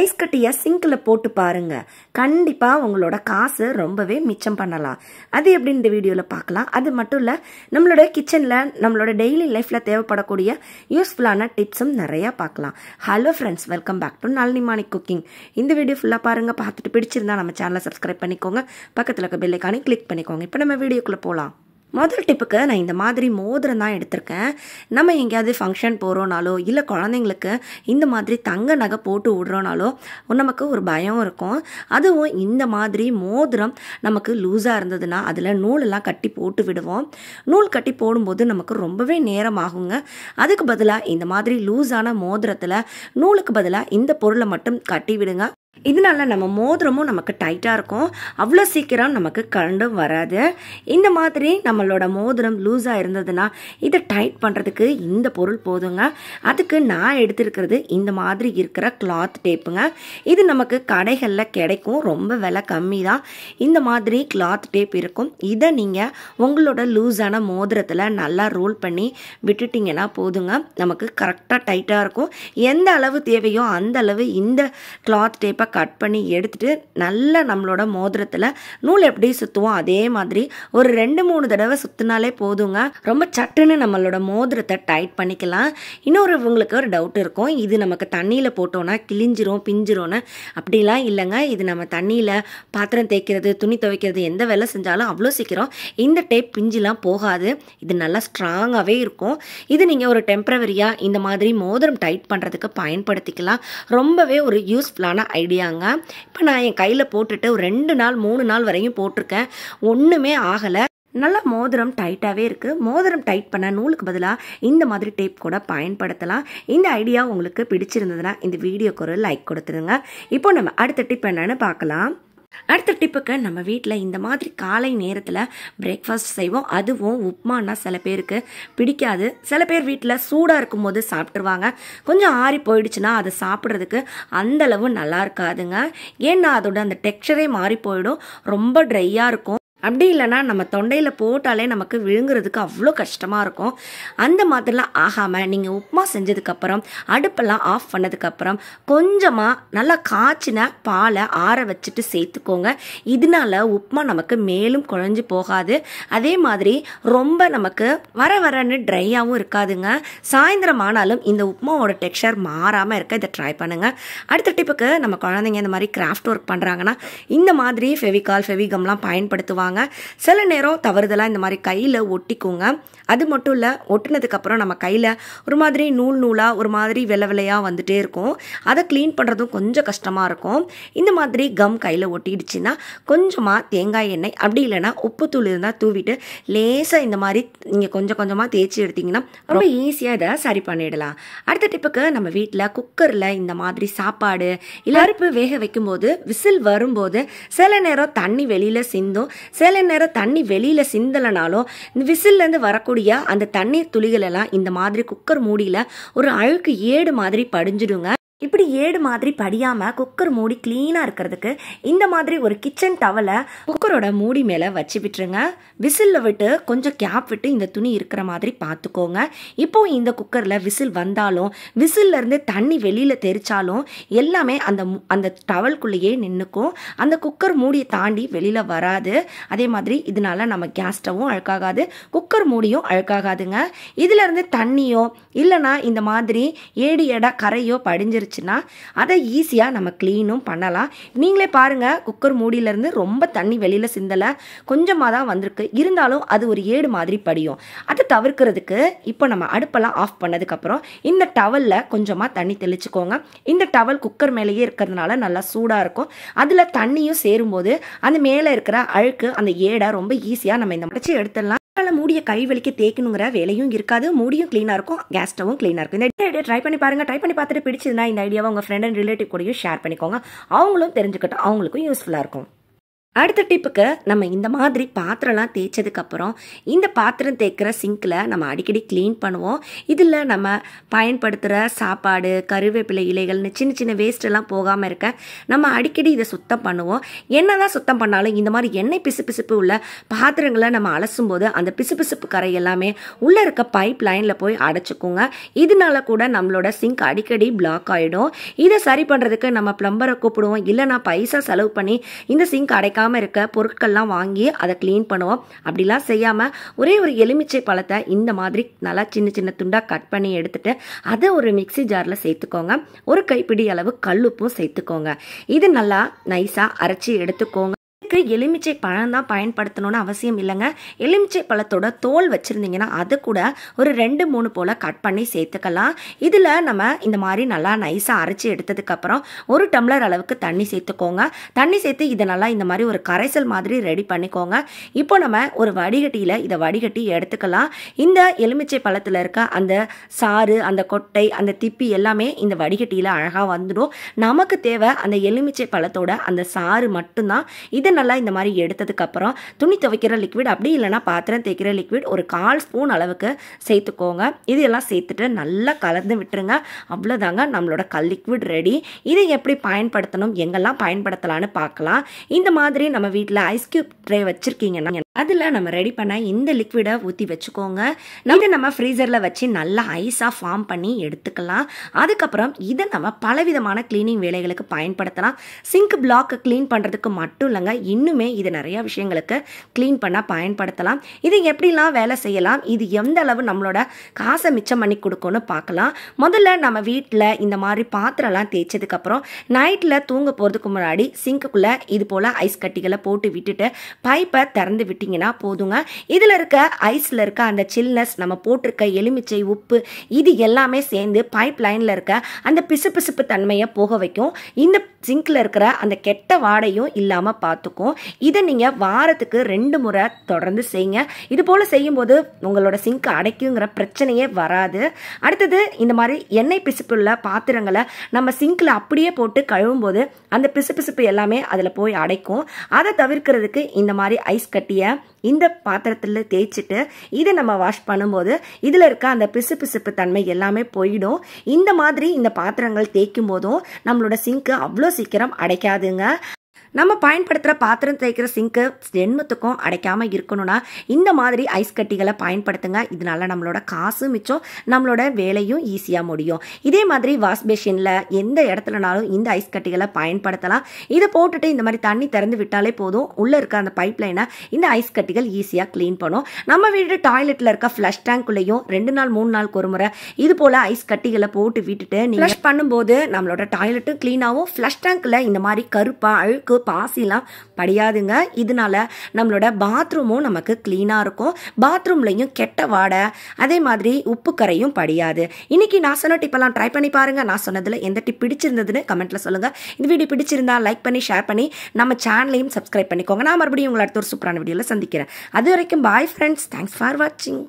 ice கட்டியை single போட்டு பாருங்கள் கண்டிப்பாக உங்களோட காசு ரொம்பவே மிச்சம் பண்ணலாம் அது எப்படி இந்த வீடியோவில் பார்க்கலாம் அது மட்டும் இல்லை நம்மளோட கிச்சனில் நம்மளோட டெய்லி லைஃப்பில் தேவைப்படக்கூடிய யூஸ்ஃபுல்லான டிப்ஸும் நிறையா பார்க்கலாம் hello friends welcome back to Nalini Mani cooking இந்த வீடியோ ஃபுல்லாக பாருங்கள் பார்த்துட்டு பிடிச்சிருந்தா நம்ம சேனலை சப்ஸ்கிரைப் பண்ணிக்கோங்க பக்கத்தில் இருக்க பெல்லைக்கானே கிளிக் பண்ணிக்கோங்க இப்போ நம்ம வீடியோக்குள்ளே போகலாம் முதல் டிப்புக்கு நான் இந்த மாதிரி மோதிரம் தான் எடுத்திருக்கேன் நம்ம எங்கேயாவது ஃபங்க்ஷன் போகிறோனாலோ இல்லை குழந்தைங்களுக்கு இந்த மாதிரி தங்க நகை போட்டு விடுறோனாலோ நமக்கு ஒரு பயம் இருக்கும் அதுவும் இந்த மாதிரி மோதிரம் நமக்கு லூஸாக இருந்ததுன்னா அதில் நூலெல்லாம் கட்டி போட்டு விடுவோம் நூல் கட்டி போடும்போது நமக்கு ரொம்பவே நேரம் ஆகுங்க அதுக்கு பதிலாக இந்த மாதிரி லூஸான மோதிரத்தில் நூலுக்கு பதிலாக இந்த பொருளை மட்டும் கட்டி விடுங்க இதனால நம்ம மோதிரமும் நமக்கு டைட்டாக இருக்கும் அவ்வளோ சீக்கிரம் நமக்கு கரண்டு வராது இந்த மாதிரி நம்மளோட மோதிரம் லூஸாக இருந்ததுன்னா இதை டைட் பண்ணுறதுக்கு இந்த பொருள் போதுங்க அதுக்கு நான் எடுத்துருக்கிறது இந்த மாதிரி இருக்கிற கிளாத் டேப்புங்க இது நமக்கு கடைகளில் கிடைக்கும் ரொம்ப விலை கம்மி தான் இந்த மாதிரி கிளாத் டேப் இருக்கும் இதை நீங்கள் உங்களோட லூஸான மோதிரத்தில் நல்லா ரோல் பண்ணி விட்டுட்டிங்கன்னா போதுங்க நமக்கு கரெக்டாக டைட்டாக இருக்கும் எந்த அளவு தேவையோ அந்த அளவு இந்த கிளாத் டேப் ஷேப்பாக கட் பண்ணி எடுத்துகிட்டு நல்லா நம்மளோட மோதிரத்தில் நூல் எப்படி சுற்றுவோம் அதே மாதிரி ஒரு ரெண்டு மூணு தடவை சுற்றினாலே போதுங்க ரொம்ப சட்டுன்னு நம்மளோட மோதிரத்தை டைட் பண்ணிக்கலாம் இன்னொரு இவங்களுக்கு ஒரு டவுட் இருக்கும் இது நமக்கு தண்ணியில் போட்டோன்னா கிழிஞ்சிரும் பிஞ்சிரும்னு அப்படிலாம் இல்லைங்க இது நம்ம தண்ணியில் பாத்திரம் தேய்க்கிறது துணி துவைக்கிறது எந்த வேலை செஞ்சாலும் அவ்வளோ சீக்கிரம் இந்த டேப் பிஞ்சிலாம் போகாது இது நல்லா ஸ்ட்ராங்காகவே இருக்கும் இது நீங்கள் ஒரு டெம்பரவரியாக இந்த மாதிரி மோதிரம் டைட் பண்ணுறதுக்கு பயன்படுத்திக்கலாம் ரொம்பவே ஒரு யூஸ்ஃபுல்லான ஐடியா ஐடியாங்க இப்போ நான் என் கையில் போட்டுட்டு ஒரு ரெண்டு நாள் மூணு நாள் வரையும் போட்டிருக்கேன் ஒன்றுமே ஆகலை நல்லா மோதிரம் டைட்டாகவே இருக்குது மோதிரம் டைட் பண்ண நூலுக்கு பதிலாக இந்த மாதிரி டேப் கூட பயன்படுத்தலாம் இந்த ஐடியா உங்களுக்கு பிடிச்சிருந்ததுன்னா இந்த வீடியோக்கு ஒரு லைக் கொடுத்துருங்க இப்போ நம்ம அடுத்த டிப் என்னென்னு பார்க்கலாம் அடுத்த டிப்புக்கு நம்ம வீட்டில் இந்த மாதிரி காலை நேரத்தில் பிரேக்ஃபாஸ்ட் செய்வோம் அதுவும் உப்மானா சில பேருக்கு பிடிக்காது சில பேர் வீட்டில் சூடாக இருக்கும்போது சாப்பிட்ருவாங்க கொஞ்சம் ஆறி போயிடுச்சுன்னா அதை சாப்பிட்றதுக்கு அந்தளவு நல்லா இருக்காதுங்க ஏன்னா அதோட அந்த டெக்ஸ்டரே மாறி போயிடும் ரொம்ப ட்ரையாக இருக்கும் அப்படி இல்லைனா நம்ம தொண்டையில் போட்டாலே நமக்கு விழுங்குறதுக்கு அவ்வளோ கஷ்டமாக இருக்கும் அந்த மாதிரிலாம் ஆகாமல் நீங்கள் உப்புமா செஞ்சதுக்கப்புறம் அடுப்பெல்லாம் ஆஃப் பண்ணதுக்கப்புறம் கொஞ்சமாக நல்லா காய்ச்சின பாலை ஆற வச்சுட்டு சேர்த்துக்கோங்க இதனால உப்புமா நமக்கு மேலும் குழஞ்சி போகாது அதே மாதிரி ரொம்ப நமக்கு வர வரன்னு ட்ரையாகவும் இருக்காதுங்க சாயந்தரம் ஆனாலும் இந்த உப்புமாவோட டெக்ஸ்டர் மாறாமல் இருக்க இதை ட்ரை பண்ணுங்கள் அடுத்த டிப்புக்கு நம்ம குழந்தைங்க இந்த மாதிரி கிராஃப்ட் ஒர்க் பண்ணுறாங்கன்னா இந்த மாதிரி ஃபெவிகால் ஃபெவிகம்லாம் பயன்படுத்துவாங்க வச்சுக்கோங்க சில நேரம் தவறுதலாக இந்த மாதிரி கையில் ஒட்டிக்குங்க அது மட்டும் இல்லை ஒட்டினதுக்கப்புறம் நம்ம கையில் ஒரு மாதிரி நூல் நூலாக ஒரு மாதிரி வெள்ளை வெள்ளையாக வந்துகிட்டே இருக்கும் அதை க்ளீன் பண்ணுறதும் கொஞ்சம் கஷ்டமாக இருக்கும் இந்த மாதிரி கம் கையில் ஒட்டிடுச்சுன்னா கொஞ்சமாக தேங்காய் எண்ணெய் அப்படி இல்லைன்னா உப்பு தூள் இருந்தால் தூவிட்டு லேசாக இந்த மாதிரி நீங்கள் கொஞ்சம் கொஞ்சமாக தேய்ச்சி எடுத்திங்கன்னா ரொம்ப ஈஸியாக இதை சரி பண்ணிடலாம் அடுத்த டிப்புக்கு நம்ம வீட்டில் குக்கரில் இந்த மாதிரி சாப்பாடு இல்லை அறுப்பு வேக வைக்கும்போது விசில் வரும்போது சில நேரம் தண்ணி வெளியில் சிந்தும் சில நேரம் தண்ணி வெளியில் சிந்தலைனாலும் விசில்லேருந்து வரக்கூடிய அந்த தண்ணீர் துளிகளெல்லாம் இந்த மாதிரி குக்கர் மூடியில் ஒரு அழுக்கு ஏடு மாதிரி படிஞ்சிடுங்க இப்படி ஏடு மாதிரி படியாமல் குக்கர் மூடி க்ளீனாக இருக்கிறதுக்கு இந்த மாதிரி ஒரு கிச்சன் டவலை குக்கரோட மூடி மேலே வச்சு விட்டுருங்க விசிலில் விட்டு கொஞ்சம் கேப் விட்டு இந்த துணி இருக்கிற மாதிரி பார்த்துக்கோங்க இப்போ இந்த குக்கரில் விசில் வந்தாலும் இருந்து தண்ணி வெளியில் தெரிச்சாலும் எல்லாமே அந்த அந்த டவல்குள்ளேயே நின்றுக்கும் அந்த குக்கர் மூடியை தாண்டி வெளியில் வராது அதே மாதிரி இதனால நம்ம கேஸ் ஸ்டவும் அழுக்காகாது குக்கர் மூடியும் அழுக்காகாதுங்க இதிலேருந்து தண்ணியோ இல்லைனா இந்த மாதிரி ஏடி எடை கரையோ படிஞ்சிருச்சு இருந்துச்சுன்னா அதை ஈஸியாக நம்ம க்ளீனும் பண்ணலாம் நீங்களே பாருங்கள் குக்கர் மூடியிலேருந்து ரொம்ப தண்ணி வெளியில் சிந்தலை கொஞ்சமாக தான் வந்திருக்கு இருந்தாலும் அது ஒரு ஏடு மாதிரி படியும் அதை தவிர்க்கிறதுக்கு இப்போ நம்ம அடுப்பெல்லாம் ஆஃப் பண்ணதுக்கப்புறம் இந்த டவலில் கொஞ்சமாக தண்ணி தெளிச்சுக்கோங்க இந்த டவல் குக்கர் மேலேயே இருக்கிறதுனால நல்லா சூடாக இருக்கும் அதில் தண்ணியும் சேரும்போது அந்த மேலே இருக்கிற அழுக்கு அந்த ஏடை ரொம்ப ஈஸியாக நம்ம இந்த மடைச்சி எடுத்துடலாம் அதனால் மூடிய கை வலிக்க தேய்க்கணுங்கிற வேலையும் இருக்காது மூடியும் க்ளீனாக இருக்கும் கேஸ் ஸ்டவும் க்ளீனாக இருக்கும் இந்த ஐடியா ட்ரை பண்ணி பாருங்கள் ட்ரை பண்ணி பார்த்துட்டு பிடிச்சதுன்னா இந்த ஐடியாவை உங்கள் ஃப்ரெண்ட் அண்ட் ரிலேட்டிவ் கூடயும் ஷேர் பண்ணிக்கோங்க அவங்களும் தெரிஞ்சுக்கிட்டோம் அவங்களுக்கும் யூஸ்ஃபுல்லாக இருக்கும் அடுத்த டிப்புக்கு நம்ம இந்த மாதிரி பாத்திரம்லாம் தேய்ச்சதுக்கப்புறம் இந்த பாத்திரம் தேய்க்கிற சிங்க்கில் நம்ம அடிக்கடி க்ளீன் பண்ணுவோம் இதில் நம்ம பயன்படுத்துகிற சாப்பாடு கருவேப்பிலை இலைகள்னு சின்ன சின்ன வேஸ்ட்டெல்லாம் போகாமல் இருக்க நம்ம அடிக்கடி இதை சுத்தம் பண்ணுவோம் என்ன தான் சுத்தம் பண்ணாலும் இந்த மாதிரி எண்ணெய் பிசு பிசுப்பு உள்ள பாத்திரங்களை நம்ம அலசும் போது அந்த பிசு பிசுப்பு கரை எல்லாமே உள்ளே இருக்க பைப் லைனில் போய் அடைச்சிக்கோங்க இதனால கூட நம்மளோட சிங்க் அடிக்கடி பிளாக் ஆகிடும் இதை சரி பண்ணுறதுக்கு நம்ம ப்ளம்பரை கூப்பிடுவோம் இல்லைனா பைசா செலவு பண்ணி இந்த சிங்க் அடைக்க பத்தாமல் இருக்க பொருட்கள்லாம் வாங்கி அதை க்ளீன் பண்ணுவோம் அப்படிலாம் செய்யாமல் ஒரே ஒரு எலுமிச்சை பழத்தை இந்த மாதிரி நல்லா சின்ன சின்ன துண்டாக கட் பண்ணி எடுத்துகிட்டு அதை ஒரு மிக்சி ஜாரில் சேர்த்துக்கோங்க ஒரு கைப்பிடி அளவு கல்லுப்பும் சேர்த்துக்கோங்க இது நல்லா நைஸாக அரைச்சி எடுத்துக்கோங்க இதுக்கு எலுமிச்சை பழம் தான் பயன்படுத்தணும்னு அவசியம் இல்லைங்க எலுமிச்சை பழத்தோட தோல் வச்சுருந்தீங்கன்னா அது கூட ஒரு ரெண்டு மூணு போல் கட் பண்ணி சேர்த்துக்கலாம் இதில் நம்ம இந்த மாதிரி நல்லா நைஸாக அரைச்சி எடுத்ததுக்கப்புறம் ஒரு டம்ளர் அளவுக்கு தண்ணி சேர்த்துக்கோங்க தண்ணி சேர்த்து இதை நல்லா இந்த மாதிரி ஒரு கரைசல் மாதிரி ரெடி பண்ணிக்கோங்க இப்போ நம்ம ஒரு வடிகட்டியில் இதை வடிகட்டி எடுத்துக்கலாம் இந்த எலுமிச்சை பழத்தில் இருக்க அந்த சாறு அந்த கொட்டை அந்த திப்பி எல்லாமே இந்த வடிகட்டியில் அழகாக வந்துடும் நமக்கு தேவை அந்த எலுமிச்சை பழத்தோட அந்த சாறு மட்டும்தான் இதை நல்லா இந்த மாதிரி எடுத்ததுக்கப்புறம் துணி துவைக்கிற லிக்விட் அப்படி இல்லைனா பாத்திரம் தேய்க்கிற லிக்விட் ஒரு கால் ஸ்பூன் அளவுக்கு சேர்த்துக்கோங்க இது எல்லாம் சேர்த்துட்டு நல்லா கலந்து விட்டுருங்க அவ்வளோதாங்க நம்மளோட கல் லிக்விட் ரெடி இதை எப்படி பயன்படுத்தணும் எங்கெல்லாம் பயன்படுத்தலான்னு பார்க்கலாம் இந்த மாதிரி நம்ம வீட்டில் ஐஸ் கியூப் ட்ரே வச்சுருக்கீங்கன்னா அதில் நம்ம ரெடி பண்ண இந்த லிக்விடை ஊற்றி வச்சுக்கோங்க நம்ம நம்ம ஃப்ரீசரில் வச்சு நல்லா ஐஸாக ஃபார்ம் பண்ணி எடுத்துக்கலாம் அதுக்கப்புறம் இதை நம்ம பலவிதமான க்ளீனிங் வேலைகளுக்கு பயன்படுத்தலாம் சிங்க் பிளாக்கை க்ளீன் பண்ணுறதுக்கு மட்டும் இல்லைங்க இன்னுமே இது நிறையா விஷயங்களுக்கு க்ளீன் பண்ணால் பயன்படுத்தலாம் இது எப்படிலாம் வேலை செய்யலாம் இது எந்த அளவு நம்மளோட காசை மிச்சம் பண்ணி கொடுக்கும்னு பார்க்கலாம் முதல்ல நம்ம வீட்டில் இந்த மாதிரி பாத்திரம்லாம் தேய்ச்சதுக்கப்புறம் நைட்டில் தூங்க போகிறதுக்கு முன்னாடி சிங்க்குள்ளே இது போல் ஐஸ் கட்டிகளை போட்டு விட்டுட்டு பைப்பை திறந்து விட்டிங்கன்னா போதுங்க இதில் இருக்க ஐஸில் இருக்க அந்த சில்னஸ் நம்ம போட்டிருக்க எலுமிச்சை உப்பு இது எல்லாமே சேர்ந்து பைப் லைனில் இருக்க அந்த பிசு பிசுப்பு தன்மையை போக வைக்கும் இந்த சிங்கில் இருக்கிற அந்த கெட்ட வாடையும் இல்லாமல் பார்த்துக்கும் இருக்கும் இதை நீங்கள் வாரத்துக்கு ரெண்டு முறை தொடர்ந்து செய்யுங்க இது போல் செய்யும்போது உங்களோட சிங்க் அடைக்குங்கிற பிரச்சனையே வராது அடுத்தது இந்த மாதிரி எண்ணெய் பிசுப்புள்ள பாத்திரங்களை நம்ம சிங்கில் அப்படியே போட்டு கழுவும்போது அந்த பிசு பிசுப்பு எல்லாமே அதில் போய் அடைக்கும் அதை தவிர்க்கிறதுக்கு இந்த மாதிரி ஐஸ் கட்டியை இந்த பாத்திரத்தில் தேய்ச்சிட்டு இதை நம்ம வாஷ் பண்ணும்போது இதில் இருக்க அந்த பிசு பிசுப்பு தன்மை எல்லாமே போயிடும் இந்த மாதிரி இந்த பாத்திரங்கள் தேய்க்கும் போதும் நம்மளோட சிங்க்கு அவ்வளோ சீக்கிரம் அடைக்காதுங்க நம்ம பயன்படுத்துகிற பாத்திரம் தேய்க்கிற சிங்க்கு ஜென்மத்துக்கும் அடைக்காமல் இருக்கணும்னா இந்த மாதிரி ஐஸ் கட்டிகளை பயன்படுத்துங்க இதனால நம்மளோட காசு மிச்சம் நம்மளோட வேலையும் ஈஸியாக முடியும் இதே மாதிரி வாஷ் எந்த இடத்துலனாலும் இந்த ஐஸ் கட்டிகளை பயன்படுத்தலாம் இதை போட்டுட்டு இந்த மாதிரி தண்ணி திறந்து விட்டாலே போதும் உள்ளே இருக்க அந்த பைப் இந்த ஐஸ் கட்டிகள் ஈஸியாக க்ளீன் பண்ணும் நம்ம வீடு டாய்லெட்டில் இருக்க ஃப்ளஷ் டேங்க்குள்ளேயும் ரெண்டு நாள் மூணு நாள் ஒரு முறை இது போல் ஐஸ் கட்டிகளை போட்டு விட்டுட்டு நீங்கள் பண்ணும்போது நம்மளோட டாய்லெட்டும் க்ளீனாகவும் ஃப்ளஷ் டேங்க்கில் இந்த மாதிரி கருப்பாக அழுக்கு பாசிலாம் படியாதுங்க இதனால நம்மளோட பாத்ரூமும் நமக்கு க்ளீனாக இருக்கும் பாத்ரூம்லேயும் கெட்ட வாடை அதே மாதிரி உப்பு கரையும் படியாது இன்றைக்கி நான் சொன்ன டிப்பெல்லாம் ட்ரை பண்ணி பாருங்கள் நான் சொன்னதில் எந்த டிப் பிடிச்சிருந்ததுன்னு கமெண்ட்டில் சொல்லுங்கள் இந்த வீடியோ பிடிச்சிருந்தா லைக் பண்ணி ஷேர் பண்ணி நம்ம சேனலையும் சப்ஸ்கிரைப் பண்ணிக்கோங்க நான் மறுபடியும் உங்களை அடுத்த ஒரு சூப்பரான வீடியோவில் சந்திக்கிறேன் அது வரைக்கும் பாய் ஃப்ரெண்ட்ஸ் தேங்க்ஸ் ஃபார் வாட்சிங்